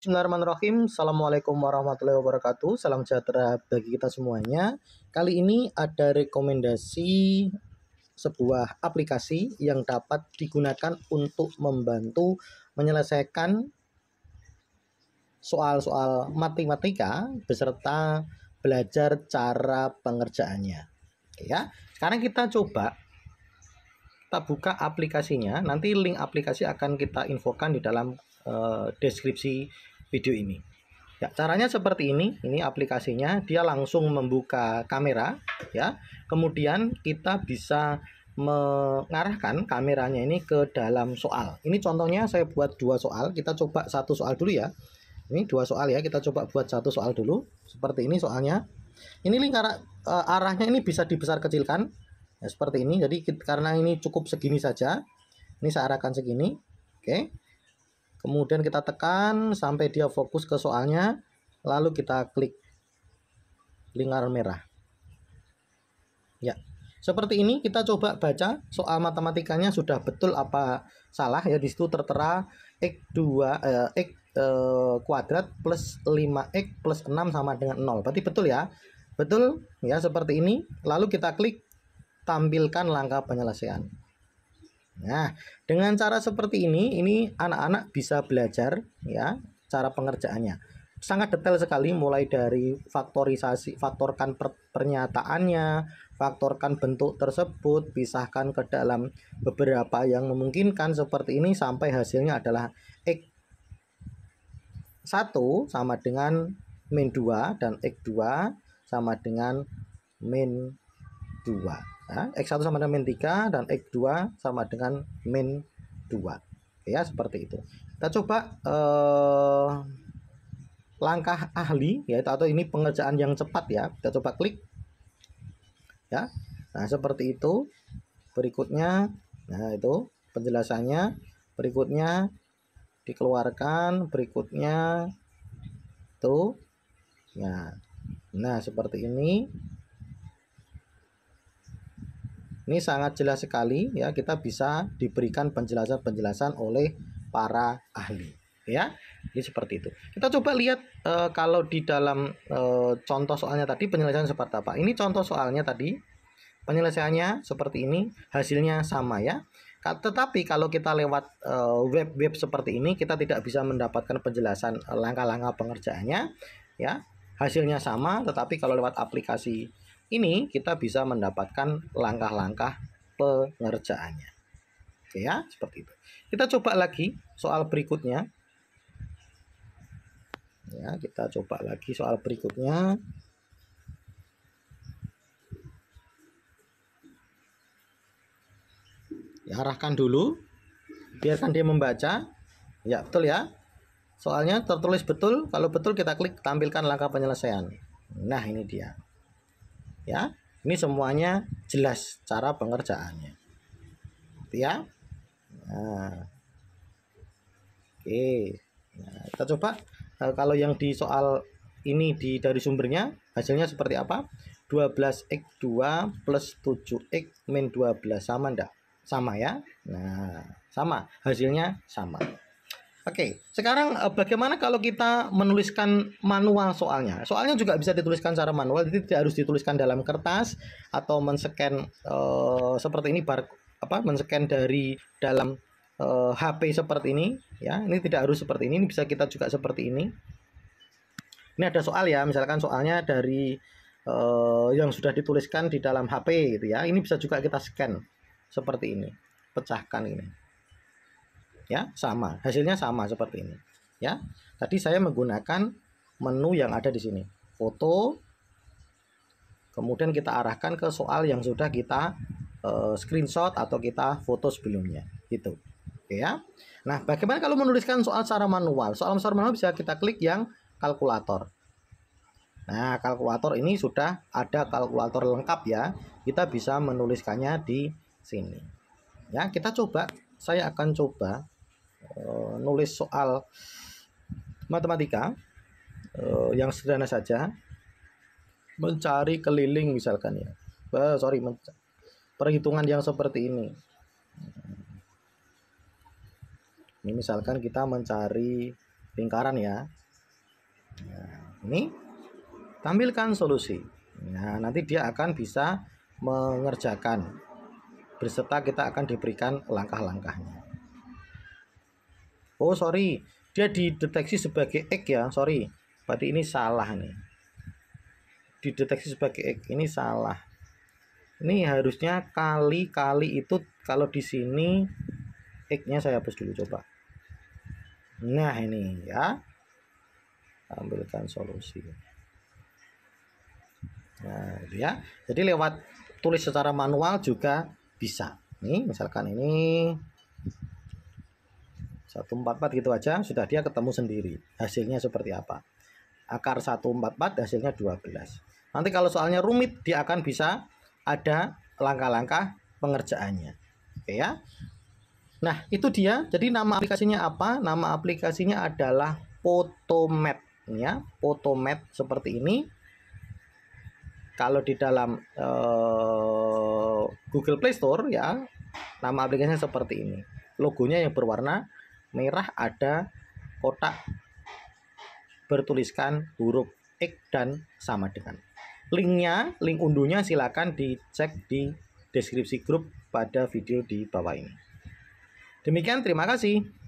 Bismillahirrahmanirrahim. Assalamualaikum warahmatullahi wabarakatuh. Salam sejahtera bagi kita semuanya. Kali ini ada rekomendasi sebuah aplikasi yang dapat digunakan untuk membantu menyelesaikan soal-soal matematika beserta belajar cara pengerjaannya. ya. Sekarang kita coba kita buka aplikasinya. Nanti link aplikasi akan kita infokan di dalam eh, deskripsi video ini. Ya, caranya seperti ini. Ini aplikasinya, dia langsung membuka kamera, ya. Kemudian kita bisa mengarahkan kameranya ini ke dalam soal. Ini contohnya saya buat dua soal. Kita coba satu soal dulu ya. Ini dua soal ya. Kita coba buat satu soal dulu. Seperti ini soalnya. Ini lingkar uh, eh, arahnya ini bisa dibesar kecilkan. Ya, seperti ini. Jadi karena ini cukup segini saja. Ini saya arahkan segini. Oke kemudian kita tekan sampai dia fokus ke soalnya lalu kita klik lingkaran merah ya seperti ini kita coba baca soal matematikanya sudah betul apa salah ya di situ tertera x2 eh, x eh, kuadrat plus 5x plus 6 sama dengan 0 berarti betul ya betul ya seperti ini lalu kita klik tampilkan langkah penyelesaian Nah, dengan cara seperti ini, ini anak-anak bisa belajar ya cara pengerjaannya. Sangat detail sekali mulai dari faktorisasi, faktorkan per, pernyataannya, faktorkan bentuk tersebut, pisahkan ke dalam beberapa yang memungkinkan seperti ini sampai hasilnya adalah X 1 sama dengan min 2 dan X2 sama dengan min 2 ya. X1 sama dengan min 3 dan X2 sama dengan min 2 ya seperti itu kita coba eh, langkah ahli ya atau ini pengerjaan yang cepat ya kita coba klik ya nah seperti itu berikutnya nah itu penjelasannya berikutnya dikeluarkan berikutnya tuh ya nah seperti ini ini sangat jelas sekali ya kita bisa diberikan penjelasan-penjelasan oleh para ahli ya. ini seperti itu. Kita coba lihat e, kalau di dalam e, contoh soalnya tadi penjelasan seperti apa. Ini contoh soalnya tadi penyelesaiannya seperti ini, hasilnya sama ya. Tetapi kalau kita lewat eh, web-web seperti ini kita tidak bisa mendapatkan penjelasan langkah-langkah pengerjaannya ya. Hasilnya sama tetapi kalau lewat aplikasi ini kita bisa mendapatkan langkah-langkah pengerjaannya. Oke ya, seperti itu. Kita coba lagi soal berikutnya. Ya, kita coba lagi soal berikutnya. Ya, arahkan dulu. Biarkan dia membaca. Ya, betul ya. Soalnya tertulis betul. Kalau betul kita klik tampilkan langkah penyelesaian. Nah, ini dia ya ini semuanya jelas cara pengerjaannya ya nah. oke nah, kita coba eh, kalau yang di soal ini di dari sumbernya hasilnya seperti apa 12x2 plus 7x min 12 sama ndak? sama ya nah sama hasilnya sama Oke, sekarang eh, bagaimana kalau kita menuliskan manual soalnya? Soalnya juga bisa dituliskan secara manual, jadi tidak harus dituliskan dalam kertas atau men-scan uh, seperti ini bar apa men-scan dari dalam uh, eh, HP seperti ini ya. Ini tidak harus seperti ini, ini bisa kita juga seperti ini. Ini ada soal ya, misalkan soalnya dari uh, yang sudah dituliskan di dalam HP gitu ya. Ini bisa juga kita scan seperti ini. Pecahkan ini ya sama hasilnya sama seperti ini ya tadi saya menggunakan menu yang ada di sini foto kemudian kita arahkan ke soal yang sudah kita uh, screenshot atau kita foto sebelumnya gitu ya nah bagaimana kalau menuliskan soal secara manual soal secara manual bisa kita klik yang kalkulator nah kalkulator ini sudah ada kalkulator lengkap ya kita bisa menuliskannya di sini ya kita coba saya akan coba Eh, nulis soal matematika uh, yang sederhana saja mencari keliling misalkan ya uh, sorry perhitungan yang seperti ini ini misalkan kita mencari lingkaran ya nah, ini tampilkan solusi nah nanti dia akan bisa mengerjakan berserta kita akan diberikan langkah-langkahnya oh sorry dia dideteksi sebagai X ya sorry berarti ini salah nih dideteksi sebagai X ini salah ini harusnya kali-kali itu kalau di sini X-nya saya hapus dulu coba nah ini ya ambilkan solusi nah ya jadi lewat tulis secara manual juga bisa nih misalkan ini 144 gitu aja sudah dia ketemu sendiri hasilnya seperti apa akar 144 hasilnya 12 nanti kalau soalnya rumit dia akan bisa ada langkah-langkah pengerjaannya oke ya nah itu dia jadi nama aplikasinya apa nama aplikasinya adalah Potomat ya Potomat seperti ini kalau di dalam uh, Google Play Store ya nama aplikasinya seperti ini logonya yang berwarna merah ada kotak bertuliskan huruf X dan sama dengan. Linknya, link unduhnya silakan dicek di deskripsi grup pada video di bawah ini. Demikian, terima kasih.